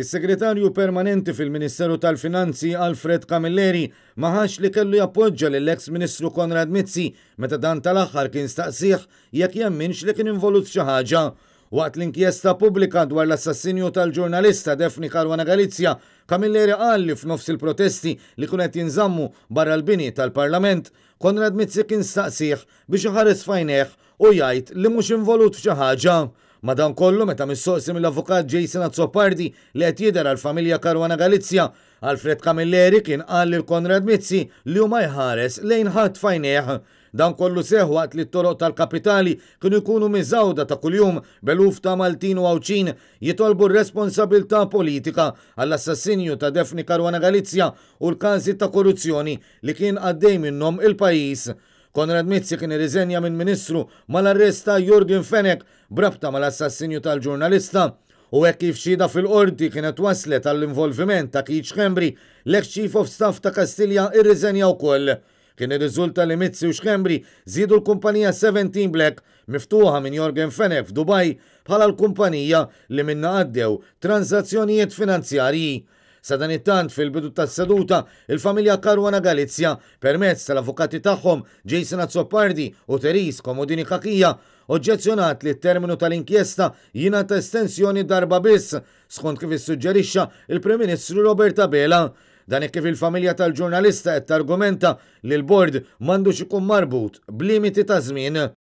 Is-segretarju permanenti fil-Ministeru tal-Finanzi Alfred Camilleri maħax li kellu jappoġġa l eks ministru Konrad Mizzi meta dan tal-aħħar kien staqsiħ jekk jemminx li kien involut xaħġa. ħaġa. Waqt l-inkjesta pubblika dwar l-assassinju tal-ġurnalista Defni Karwana Galizja, Camilleri qal li f'nofs il-protesti li kunet jinżammu barra l-bini tal-Parlament, Konrad Mizzi kien staqsiħ biex ħares fajneħ u jgħid li mhux involut f'xi ħaġa. Madan kollu meta missoqsi mill-avukat Jason Azzopardi li qed jidher għal-familja Karwana Galizja, Alfred Kamilleri kien qal lil Konrad Mizzi li huma jħares lejn ħadd fajneħ Dan kollu seħ waqt li t-toroq tal-kapitali kienu jkunu miżawda ta' kuljum beluf ta' Maltin u Awċin jitolbu r-responsabilità politika għall-assassinju ta' Defni Karwana Galizja u l-każi ta' korruzzjoni li kien għaddej minnhom il-pajis. Konrad Mizzi kien irriżenja minn ministru mal-arresta Jurgen Fenek brabta mal-assassinju tal-ġurnalista u hekk kif xida fil-qorti kienet waslet għall-involviment ta' Kiċ kembri, l Chief of Staff ta' Kastilja irriżenja wkoll. Kien irriżulta li Mizzi u Xembri zidu l-kumpanija 17 Black miftuħa minn Jorgen Fenek f'Dubaj bħala l-kumpanija li minna għaddew transazzjonijiet finanzjarji Sadan it-tant fil-bidu tas-seduta, il-familja Karwana Galizja permezz tal-avukati tagħhom Jason Azzopardi u Teris Komodini Kakija oġġezzjonat li t-terminu tal-inkjesta jina ta' estensjoni darba biss, skont kif is-suġġerixxa il-Prim Ministru Robert Abela. Dan kif il-familja tal-ġurnalista qed targumenta li l-bord m'għandux ikun marbut b'limiti ta' żmien.